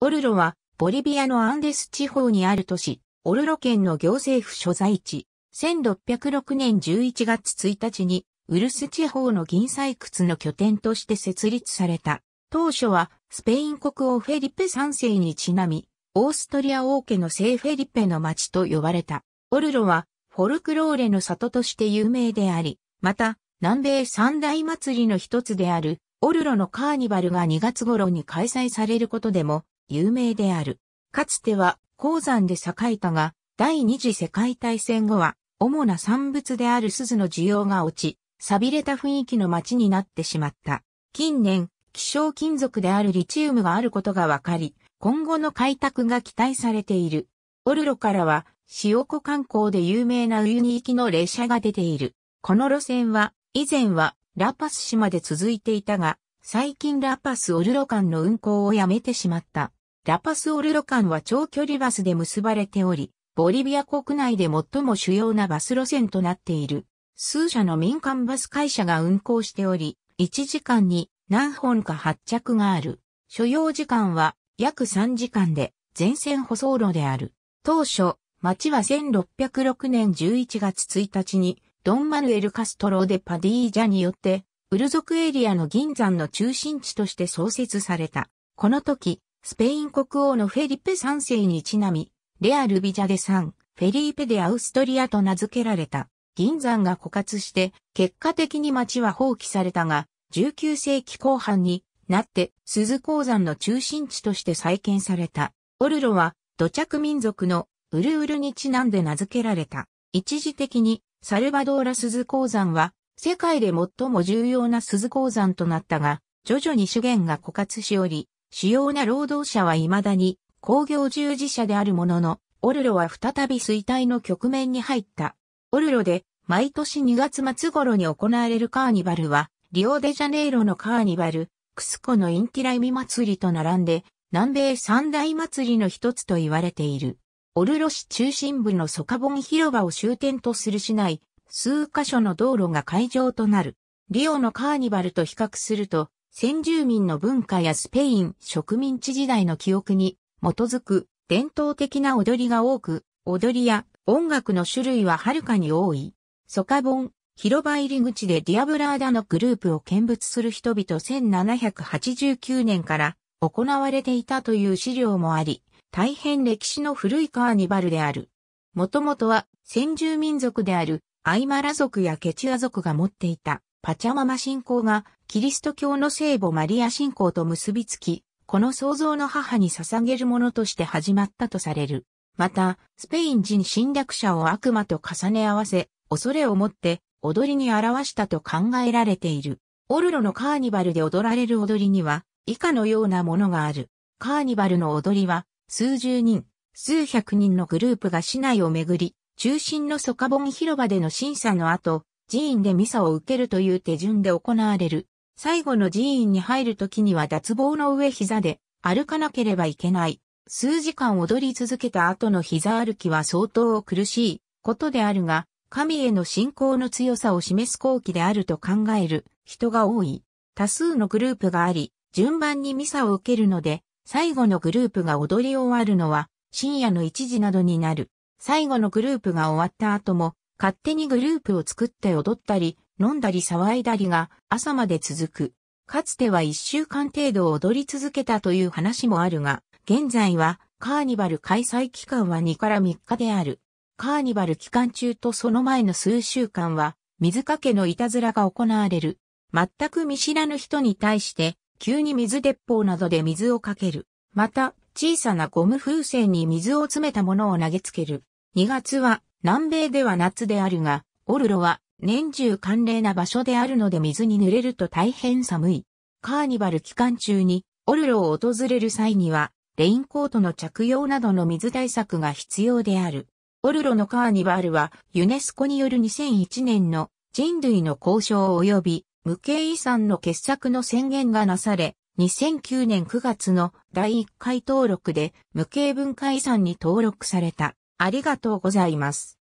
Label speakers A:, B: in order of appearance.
A: オルロは、ボリビアのアンデス地方にある都市、オルロ県の行政府所在地、1606年11月1日に、ウルス地方の銀採掘の拠点として設立された。当初は、スペイン国王フェリペ3世にちなみ、オーストリア王家の聖フェリペの町と呼ばれた。オルロは、フォルクローレの里として有名であり、また、南米三大祭りの一つである、オルロのカーニバルが2月頃に開催されることでも、有名である。かつては鉱山で栄えたが、第二次世界大戦後は、主な産物である鈴の需要が落ち、錆びれた雰囲気の街になってしまった。近年、希少金属であるリチウムがあることが分かり、今後の開拓が期待されている。オルロからは、塩湖観光で有名なウユニ行きの列車が出ている。この路線は、以前は、ラパス市まで続いていたが、最近ラパスオルロ間の運行をやめてしまった。ラパスオルロ間は長距離バスで結ばれており、ボリビア国内で最も主要なバス路線となっている。数社の民間バス会社が運行しており、1時間に何本か発着がある。所要時間は約3時間で全線舗装路である。当初、町は1606年11月1日にドンマルエル・カストローデ・パディージャによってウル族エリアの銀山の中心地として創設された。この時、スペイン国王のフェリペ3世にちなみ、レアルビジャデサン、フェリーペデアウストリアと名付けられた。銀山が枯渇して、結果的に町は放棄されたが、19世紀後半になって、鈴鉱山の中心地として再建された。オルロは、土着民族のウルウルにちなんで名付けられた。一時的に、サルバドーラ鈴鉱山は、世界で最も重要な鈴鉱山となったが、徐々に資源が枯渇しおり、主要な労働者は未だに工業従事者であるものの、オルロは再び衰退の局面に入った。オルロで毎年2月末頃に行われるカーニバルは、リオデジャネイロのカーニバル、クスコのインティライミ祭りと並んで、南米三大祭りの一つと言われている。オルロ市中心部のソカボン広場を終点とする市内、数カ所の道路が会場となる。リオのカーニバルと比較すると、先住民の文化やスペイン植民地時代の記憶に基づく伝統的な踊りが多く、踊りや音楽の種類ははるかに多い。ソカボン、広場入り口でディアブラーダのグループを見物する人々1789年から行われていたという資料もあり、大変歴史の古いカーニバルである。もともとは先住民族であるアイマラ族やケチア族が持っていたパチャママ信仰がキリスト教の聖母マリア信仰と結びつき、この創造の母に捧げるものとして始まったとされる。また、スペイン人侵略者を悪魔と重ね合わせ、恐れをもって踊りに表したと考えられている。オルロのカーニバルで踊られる踊りには、以下のようなものがある。カーニバルの踊りは、数十人、数百人のグループが市内を巡り、中心のソカボン広場での審査の後、寺院でミサを受けるという手順で行われる。最後の寺院に入る時には脱帽の上膝で歩かなければいけない。数時間踊り続けた後の膝歩きは相当苦しいことであるが、神への信仰の強さを示す後期であると考える人が多い。多数のグループがあり、順番にミサを受けるので、最後のグループが踊り終わるのは深夜の1時などになる。最後のグループが終わった後も、勝手にグループを作って踊ったり、飲んだり騒いだりが朝まで続く。かつては一週間程度踊り続けたという話もあるが、現在はカーニバル開催期間は2から3日である。カーニバル期間中とその前の数週間は水かけのいたずらが行われる。全く見知らぬ人に対して急に水鉄砲などで水をかける。また、小さなゴム風船に水を詰めたものを投げつける。2月は南米では夏であるが、オルロは年中寒冷な場所であるので水に濡れると大変寒い。カーニバル期間中にオルロを訪れる際には、レインコートの着用などの水対策が必要である。オルロのカーニバルはユネスコによる2001年の人類の交渉及び無形遺産の傑作の宣言がなされ、2009年9月の第1回登録で無形文化遺産に登録された。ありがとうございます。